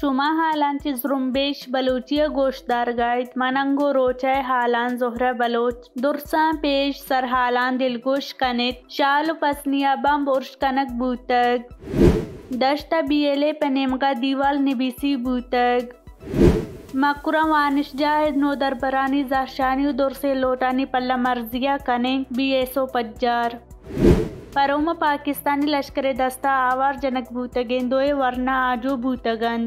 शुमा हालान चिजरुम्बेश बलूचिया बलोचिया गोशदार गायद मनंगो रोचय हालान जोहरा बलोच दुरसा पेश सर हालान दिलगुश कनित शाल पसनिया बम उर्श कनक बूतक दश्ता बियले पनेमका दीवाल निबीसी बूतक मकुरा वानिश जाहिद नो दरबरानी जाशानी दौर से पल्ला मर्जिया कने बी एसो पज्जार ಪರೋಮ ಪಾಕಿಸ್ತಾನಿ ಲಷ್ಕರೆ ದಸ್ತಾ ಆವಾರ್ ಜನಕ್ ಭೂತಗೆನ್ ದೋಯೆ ವರ್ಣ ಆಜೋ ಭೂತಗನ್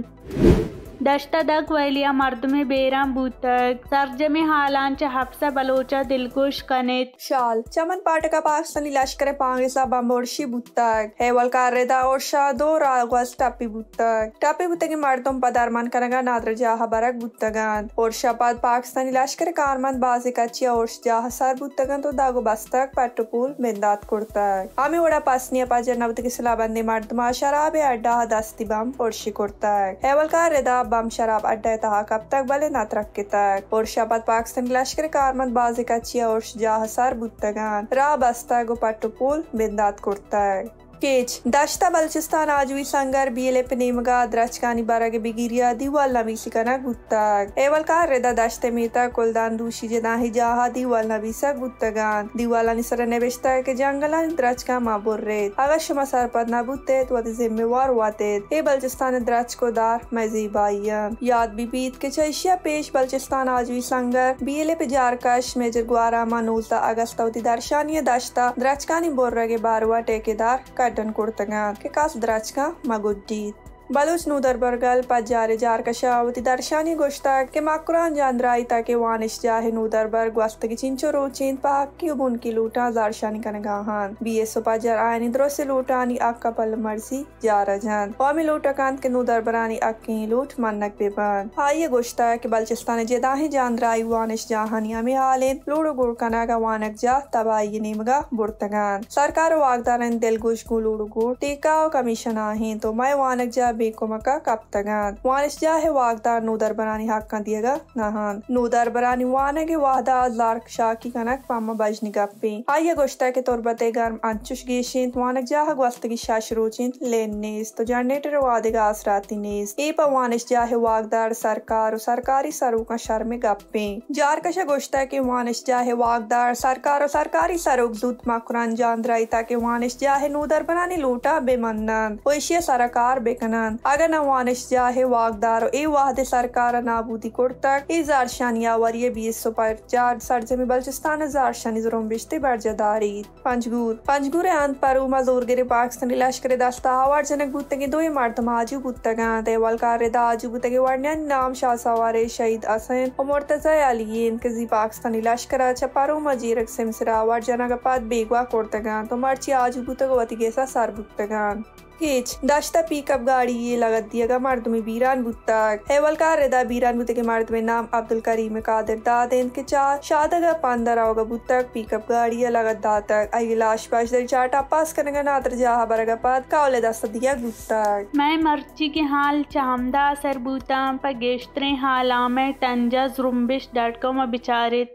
दश्तदक वलिया मर्द बेरम बूतक सर्ज हालांच हफ्सा बलोचा दिलकुश कनेत शाल चमन पाटक पाकिस्तानी लश्कर पांगिसा बम्बोर्शी बूतक हेवल कार्रेदा और शादो रागवास टापी बूतक टापी बूतक मर्दों पदारमान कनगा नादर जाह बरक बूतगान और शपथ पाकिस्तानी लश्कर कारमंद बाजी कच्ची और जाह सर बूतगन तो दागो बस्तक पटकूल मेंदात कुर्तक हमें ओड़ा पसनिया पाजर नवत किसला बंदे मर्दमा शराब अड्डा दस्ती बम पोर्शी कुर्तक हेवल कार्रेदा ಬಾಮ್ ಶರಾಬ್ ಅಡ್ಡಾಯ ತಹಾಕ್ ಅಬ್ ತಕ್ ಬಲೆ ನಾತ್ ರಕ್ಕೆ ತಕ್ ಪೊರ್ಷಾಬಾದ್ ಪಾಕಿಸ್ತಾನ್ ಲಶ್ಕರ್ ಕಾರ್ಮಂದ್ ಬಾಜಿಕ ಚಿಯಾ और शाहसार बुत्तगान रा बस्ता गो पाटुपुल बिंदात कुर्तक केच दाश्ता बलचिस्तान आज भी संगर बीएलए पनीमगा अदराच कानी बारा के बिगिरिया दीवाल नवी सिकना गुत्ता एवल कार रेदा दाश्ते मीता कुलदान दूषी जना ही जाहा दीवाल नवी सा गुत्तगान दीवाल निसर ने बेचता के जंगल अदराच का मा बोर रे अगश मसार पद ना बुते तो अति जिम्मेवार वाते ए बलचिस्तान अदराच को दार मजी बाईया याद भी बीत के चैशिया पेश बलचिस्तान आज भी संगर बीएलए पिजार कश मेजर गुआरा मानूलता अगस्त अवती दर्शानी दाश्ता दराचकानी बोर रगे बारवा टेकेदार कर ಅಡ್ಡನ್ ಕೊಡ್ತಂಗ ಕೆ ಕಾಸು ದ್ರಾಚ್ಕ ಮಗೊಡ್ಡಿ बलूच नूदर बरगल पजार जार कशावती दर्शानी गोश्ता के माकुरान जानद्राई के वानिश जाहे नूदर बर्ग वस्तगी चिंचोरो चीन पाक की उबुन की लूटा दर्शानी जारशानी गाहान बी एस पजार आयनी द्रोसे लूटानी का पल मर्जी जार जान वामी लूटा कांत के नूदर बरानी की लूट मन्नक बेबान आइए गोश्ता के बलचिस्तान जेदाही जानद्राई वानिश जाहानी हमें आलेन लूड़ो गुड़ कनागा वानक जा तबाही नीमगा बुर्तगान सरकार वागदारन दिलगुश गुलूड़ो गुड़ टीकाओ कमीशन आहे तो मैं वानक जा ಬೇಕೊಮಕ ಕಪ್ತಗಾನ್ ವಾನಿಶ್ಜಾ ಹೆ ವಾಗ್ದಾ ನೂದರ್ ಬರಾನಿ ಹಾಕ್ಕಂದಿಯಗ ನಹಾನ್ ನೂದರ್ ಬರಾನಿ ವಾನಗೆ ವಾದಾ ಲಾರ್ಕ್ ಶಾಕಿ ಕನಕ್ ಪಮ್ಮ ಬಜ್ನಿ ಗಪ್ಪಿ ಆಯ್ಯ ಗೊಷ್ಟಕ್ಕೆ ತೊರ್ಬತೆ ಗರ್ಮ್ ಅಂಚುಶ್ ಗೀಶಿಂತ್ ವಾನಕ್ ಜಾಹ ಗ್ವಸ್ತಗಿ ಶಾಶ್ರೂಚಿಂತ್ ಲೇನ್ ನೇಸ್ तो जनरेटर वादे गास जाहे वागदार सरकार सरकारी सरू का शर में गप्पे गोश्ता के वानिश जाहे वागदार सरकार सरकारी सरुक जुत मकुरान जान रायता के वानिश जाहे नूदर बनाने लूटा बेमन्नन ओशिया सरकार बेकनन ಬರ್ತಂತ ಆಗ ನಾವು ಅನಿಶ್ಜಾಹೆ ವಾಗ್ದಾರ ಈ ವಾಹದೆ ಸರ್ಕಾರ ನಾಬೂದಿ ಕೊಡ್ತಾಗ ಈ ಜಾರ್ಶಾನಿ ಯಾವರಿಯ ಬೀಸ್ ಸುಪಾಯ್ ಜಾರ್ ಸರ್ಜಮಿ ಬಲ್ಚಿಸ್ತಾನ ಜಾರ್ಶಾನಿ ಜುರುಂಬಿಶ್ತಿ ಬರ್ಜದಾರಿ पंजगूर पंजगूर आंत पर उमा जोर गिरे पाकिस्तानी लश्कर दास्ता जनक बुतगे दो इमारत माजू बुतगा ते वलकार दा आजू बुतगे नाम शाह सवारे शहीद असन और मुर्तजा अली इनकजी पाकिस्तानी लश्कर अच्छा पर उमा जीरक सिमसरा हवार जनक पाद बेगवा कोर्तगा तो मर्ची आजू बुतगो वतिगे सा सर बुतगान ಹೆಚ್ ದಷ್ಟ ಪಿಕಪ್ ಗಾಡಿ ಲಗದ್ದಿಯಗ ಮರ್ದುಮಿ ಬೀರಾನ್ ಬುತ್ತಾಗ್ ಹೆವಲ್ಕಾರ ದ ಬೀರಾನ್ ಬುತ್ತಗೆ ಮರ್ದುಮೆ ನಾಮ್ ಅಬ್ದುಲ್ ಕರೀಮ್ ಕಾದರ್ ದಾದೆನ್ ಕೆ ಚಾ ಶಾದಗ ಪಾಂದರಾವಗ ಬುತ್ತಾಗ್ ಪಿಕಪ್ ಗಾಡಿಯ ಲಗದ್ದಾತಾಗ್ ಐಗಿಲ ಆಶ್ಪಾಶ್ ದರಿ ಚಾಟ ಪಾಸ್ ಕನಗ ನಾತ್ರ ಜಾಹ ಬರಗಪಾದ್ ಕಾವಲೆ ದಸ್ತದಿಯ ಗುತ್ತಾಗ್ ಮೈ ಮರ್ಚಿ ಕೆ ಹಾಲ್ ಚಾಮ್ದಾ ಸರ್ಬೂತಾಂ ಪಗೇಶ್ತ್ರೆ ಹಾಲಾ मैं तंजा जुम्बिश डॉट कॉम अभिचारित